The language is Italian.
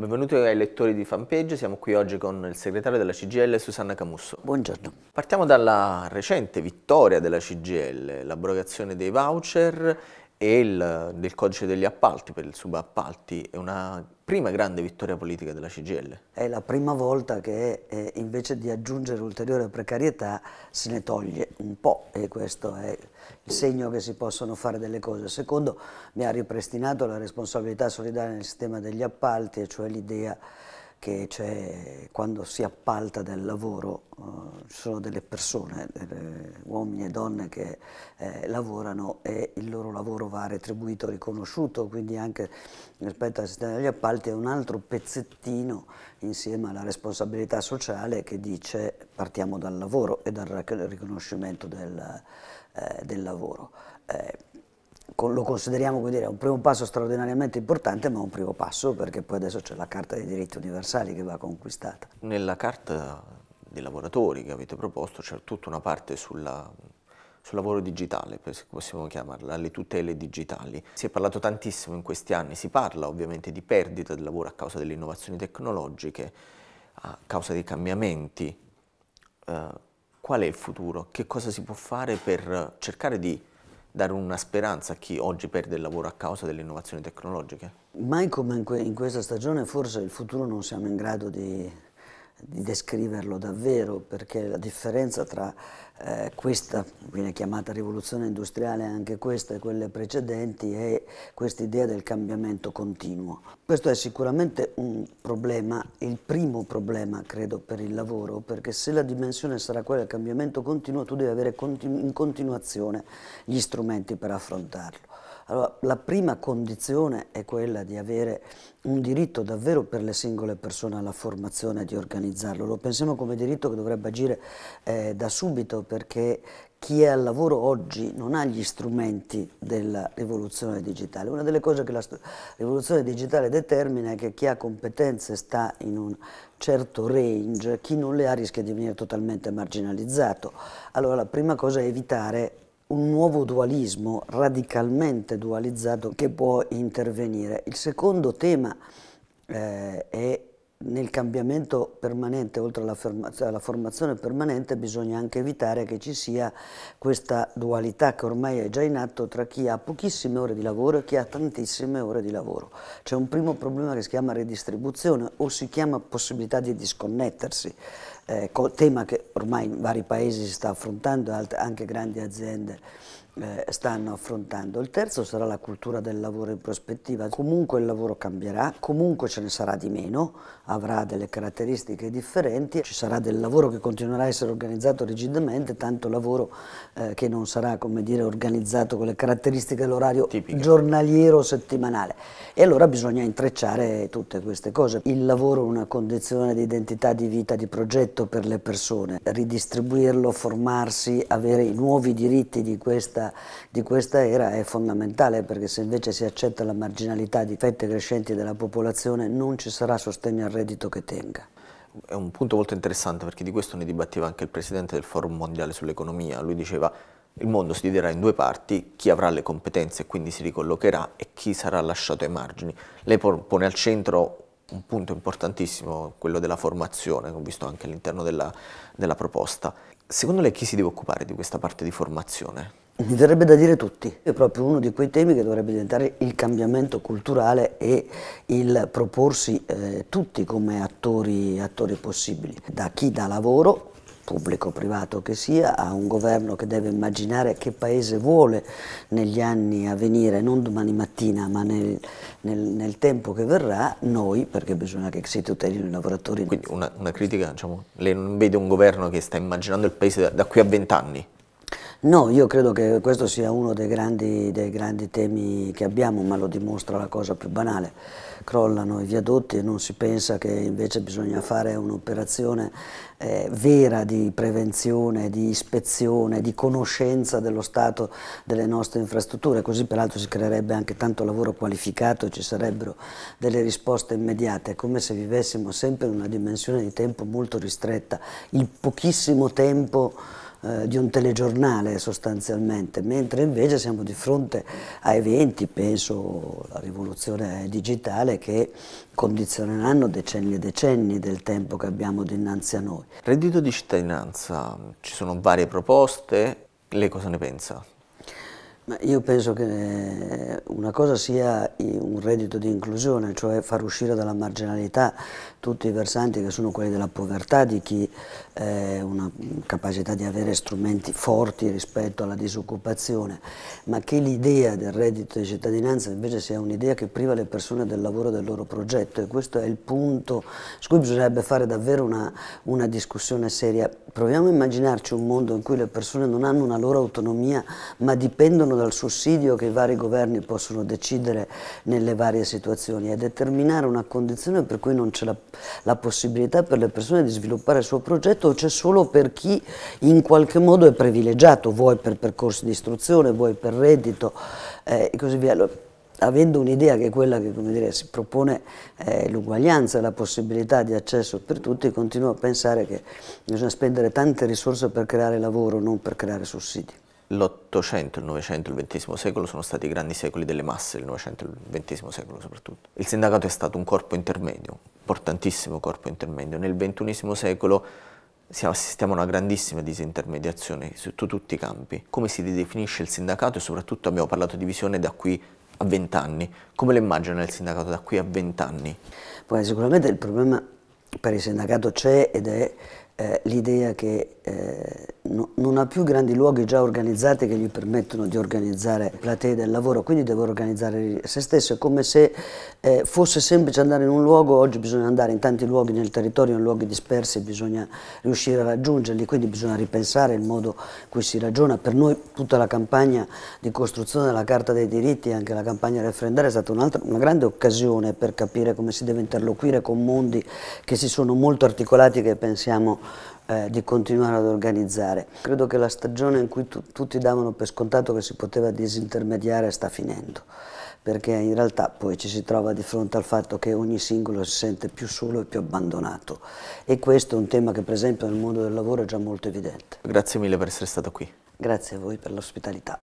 Benvenuti ai lettori di Fanpage, siamo qui oggi con il segretario della CGL Susanna Camusso. Buongiorno. Partiamo dalla recente vittoria della CGL, l'abrogazione dei voucher e il, del codice degli appalti per il subappalti è una prima grande vittoria politica della CGL. È la prima volta che eh, invece di aggiungere ulteriore precarietà se ne toglie un po' e questo è il segno che si possono fare delle cose. Secondo, mi ha ripristinato la responsabilità solidale nel sistema degli appalti, e cioè l'idea che c'è quando si appalta del lavoro, eh, ci uh, sono delle persone, delle uomini e donne che eh, lavorano e il loro lavoro va retribuito, riconosciuto, quindi anche rispetto al sistema degli appalti è un altro pezzettino insieme alla responsabilità sociale che dice partiamo dal lavoro e dal riconoscimento del, eh, del lavoro. Eh, lo consideriamo dire, un primo passo straordinariamente importante, ma un primo passo perché poi adesso c'è la Carta dei diritti universali che va conquistata. Nella Carta dei lavoratori che avete proposto c'è tutta una parte sulla, sul lavoro digitale, possiamo chiamarla, le tutele digitali. Si è parlato tantissimo in questi anni, si parla ovviamente di perdita del lavoro a causa delle innovazioni tecnologiche, a causa dei cambiamenti. Eh, qual è il futuro? Che cosa si può fare per cercare di dare una speranza a chi oggi perde il lavoro a causa delle innovazioni tecnologiche? Mai come in, questa stagione forse il futuro non siamo in grado di di descriverlo davvero, perché la differenza tra eh, questa, viene chiamata rivoluzione industriale anche questa e quelle precedenti, è questa idea del cambiamento continuo. Questo è sicuramente un problema, il primo problema credo per il lavoro, perché se la dimensione sarà quella del cambiamento continuo, tu devi avere continu in continuazione gli strumenti per affrontarlo. Allora, la prima condizione è quella di avere un diritto davvero per le singole persone alla formazione e di organizzarlo. Lo pensiamo come diritto che dovrebbe agire eh, da subito perché chi è al lavoro oggi non ha gli strumenti della rivoluzione digitale. Una delle cose che la rivoluzione digitale determina è che chi ha competenze sta in un certo range, chi non le ha rischia di venire totalmente marginalizzato. Allora la prima cosa è evitare un nuovo dualismo radicalmente dualizzato che può intervenire. Il secondo tema eh, è nel cambiamento permanente, oltre alla, alla, formazione permanente, bisogna anche evitare che ci sia questa dualità che ormai è già in atto tra chi ha pochissime ore di lavoro e chi ha tantissime ore di lavoro. C'è un primo problema che si chiama redistribuzione o si chiama possibilità di disconnettersi, eh, tema che ormai in vari paesi si sta affrontando, anche grandi aziende eh, stanno affrontando. Il terzo sarà la cultura del lavoro in prospettiva. Comunque il lavoro cambierà, comunque ce ne sarà di meno, avrà delle caratteristiche differenti, ci sarà del lavoro che continuerà a essere organizzato rigidamente, tanto lavoro eh, che non sarà come dire, organizzato con le caratteristiche dell'orario giornaliero settimanale. E allora bisogna intrecciare tutte queste cose. Il lavoro è una condizione di identità, di vita, di progetto per le persone, ridistribuirlo, formarsi, avere i nuovi diritti di questa questa, di questa era è fondamentale perché se invece si accetta la marginalità di fette crescenti della popolazione non ci sarà sostegno al reddito che tenga. È un punto molto interessante perché di questo ne dibatteva anche il presidente del Forum Mondiale sull'Economia, lui diceva il mondo si dividerà in due parti, chi avrà le competenze e quindi si ricollocherà e chi sarà lasciato ai margini. Lei pone al centro un punto importantissimo, quello della formazione, che ho visto anche all'interno della, della proposta. Secondo lei chi si deve occupare di questa parte di formazione? Mi verrebbe da dire tutti. È proprio uno di quei temi che dovrebbe diventare il cambiamento culturale e il proporsi eh, tutti come attori, attori possibili. Da chi dà lavoro pubblico o privato che sia, a un governo che deve immaginare che paese vuole negli anni a venire, non domani mattina ma nel, nel, nel tempo che verrà, noi, perché bisogna che si tutelino i lavoratori. Quindi una, una critica, diciamo, lei non vede un governo che sta immaginando il paese da, da qui a vent'anni? No, io credo che questo sia uno dei grandi, dei grandi, temi che abbiamo, ma lo dimostra la cosa più banale. Crollano i viadotti e non si pensa che invece bisogna fare un'operazione eh, vera di prevenzione, di ispezione, di conoscenza dello stato delle nostre infrastrutture, così peraltro si creerebbe anche tanto lavoro qualificato e ci sarebbero delle risposte immediate, è come se vivessimo sempre in una dimensione di tempo molto ristretta, il pochissimo tempo eh, di un telegiornale sostanzialmente, mentre invece siamo di fronte a eventi, penso alla rivoluzione digitale, che condizioneranno decenni e decenni del tempo che abbiamo dinanzi a noi. Reddito di cittadinanza, ci sono varie proposte, lei cosa ne pensa? io penso che una cosa sia un reddito di inclusione, cioè far uscire dalla marginalità tutti i versanti che sono quelli della povertà di chi eh, una capacità di avere strumenti forti rispetto alla disoccupazione, ma che l'idea del reddito di cittadinanza invece sia un'idea che priva le persone del lavoro del loro progetto e questo è il punto su cui bisognerebbe fare davvero una, una discussione seria. Proviamo a immaginarci un mondo in cui le persone non hanno una loro autonomia ma dipendono dal sussidio che i vari governi possono decidere nelle varie situazioni e determinare una condizione per cui non c'è la, la possibilità per le persone di sviluppare il suo progetto diritto c'è solo per chi in qualche modo è privilegiato, vuoi per percorsi di istruzione, vuoi per reddito eh, e così via. Allora, avendo un'idea che è quella che dire, si propone eh, l'uguaglianza la possibilità di accesso per tutti, continuo a pensare che bisogna spendere tante risorse per creare lavoro, non per creare sussidi. L'Ottocento, il Novecento, il XX secolo sono stati i grandi secoli delle masse, il Novecento e il XX secolo soprattutto. Il sindacato è stato un corpo intermedio, importantissimo corpo intermedio. Nel XXI secolo assistiamo a una grandissima disintermediazione su tutti i campi. Come si ridefinisce il sindacato e soprattutto abbiamo parlato di visione da qui a vent'anni. Come lo immagina il sindacato da qui a vent'anni? Poi sicuramente il problema per il sindacato c'è ed è eh, l'idea che eh, no, non ha più grandi luoghi già organizzati che gli permettono di organizzare platee del lavoro, quindi deve organizzare se stesso, è come se eh, fosse semplice andare in un luogo, oggi bisogna andare in tanti luoghi nel territorio, in luoghi dispersi, bisogna riuscire a raggiungerli, quindi bisogna ripensare il modo in cui si ragiona. Per noi tutta la campagna di costruzione della Carta dei diritti anche la campagna referendaria è stata un'altra, una grande occasione per capire come si deve interloquire con mondi che si sono molto articolati, che pensiamo eh, di continuare ad organizzare. Credo che la stagione in cui tu, tutti davano per scontato che si poteva disintermediare sta finendo, perché in realtà poi ci si trova di fronte al fatto che ogni singolo si sente più solo e più abbandonato e questo è un tema che per esempio nel mondo del lavoro è già molto evidente. Grazie mille per essere stato qui. Grazie a voi per l'ospitalità.